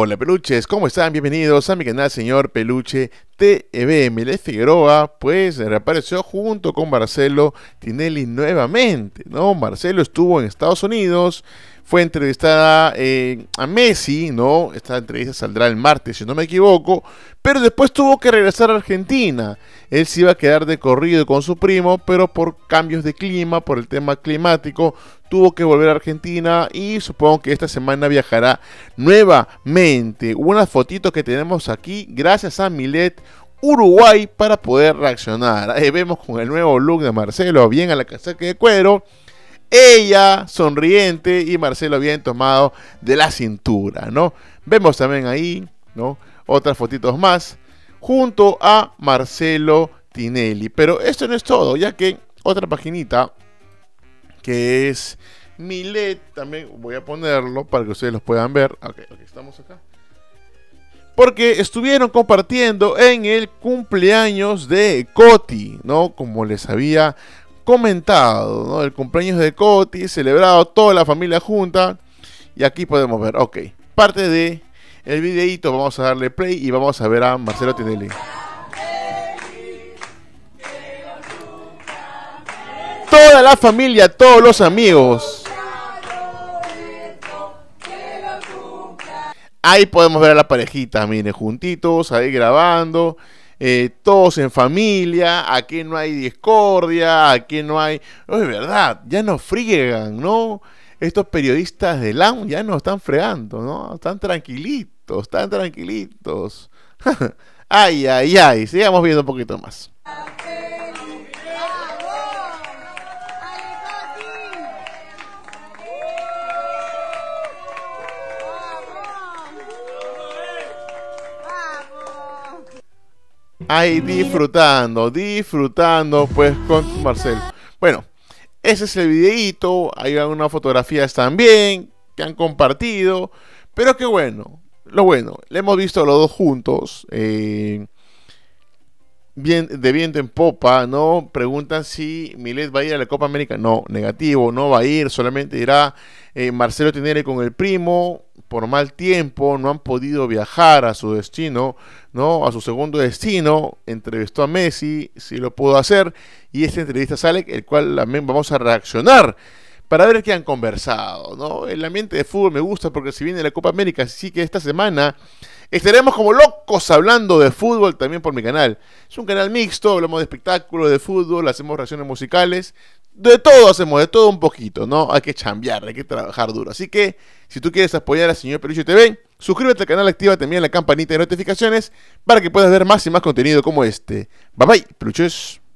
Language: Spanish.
Hola peluches, ¿cómo están? Bienvenidos a mi canal Señor Peluche TEB. Melé Figueroa, pues, reapareció junto con Marcelo Tinelli nuevamente, ¿no? Marcelo estuvo en Estados Unidos, fue entrevistada eh, a Messi, ¿no? Esta entrevista saldrá el martes, si no me equivoco, pero después tuvo que regresar a Argentina. Él se iba a quedar de corrido con su primo, pero por cambios de clima, por el tema climático, tuvo que volver a Argentina y supongo que esta semana viajará nuevamente. una fotito que tenemos aquí, gracias a Milet Uruguay para poder reaccionar. Ahí vemos con el nuevo look de Marcelo, bien a la casaca de cuero. Ella sonriente y Marcelo bien tomado de la cintura, ¿no? Vemos también ahí, ¿no? Otras fotitos más junto a Marcelo Tinelli. Pero esto no es todo, ya que otra paginita que es Milet, también voy a ponerlo para que ustedes los puedan ver. estamos acá porque estuvieron compartiendo en el cumpleaños de Coti, ¿no? Como les había comentado, ¿no? El cumpleaños de Coti, celebrado toda la familia junta. Y aquí podemos ver, ok, parte de el videito, vamos a darle play y vamos a ver a Marcelo Tinelli. Toda la familia, todos los amigos. Ahí podemos ver a la parejita, miren, juntitos, ahí grabando, eh, todos en familia, aquí no hay discordia, aquí no hay... No, es verdad, ya nos friegan, ¿no? Estos periodistas de LAN ya nos están fregando, ¿no? Están tranquilitos, están tranquilitos. ay, ay, ay, sigamos viendo un poquito más. ahí disfrutando, disfrutando pues con Marcelo. Bueno, ese es el videíto, hay algunas fotografías también que han compartido, pero qué bueno, lo bueno, le hemos visto a los dos juntos, eh, bien, de viento en popa, ¿no? Preguntan si Milet va a ir a la Copa América, no, negativo, no va a ir, solamente irá eh, Marcelo Tinere con el primo, por mal tiempo no han podido viajar a su destino, ¿no? A su segundo destino, entrevistó a Messi, si lo pudo hacer, y esta entrevista sale, el cual también vamos a reaccionar para ver qué han conversado, ¿no? El ambiente de fútbol me gusta porque si viene la Copa América, sí que esta semana estaremos como locos hablando de fútbol también por mi canal. Es un canal mixto, hablamos de espectáculos, de fútbol, hacemos reacciones musicales, de todo hacemos, de todo un poquito, ¿no? Hay que chambear, hay que trabajar duro. Así que, si tú quieres apoyar al Señor Peluche TV, suscríbete al canal, activa también la campanita de notificaciones para que puedas ver más y más contenido como este. Bye bye, peluches.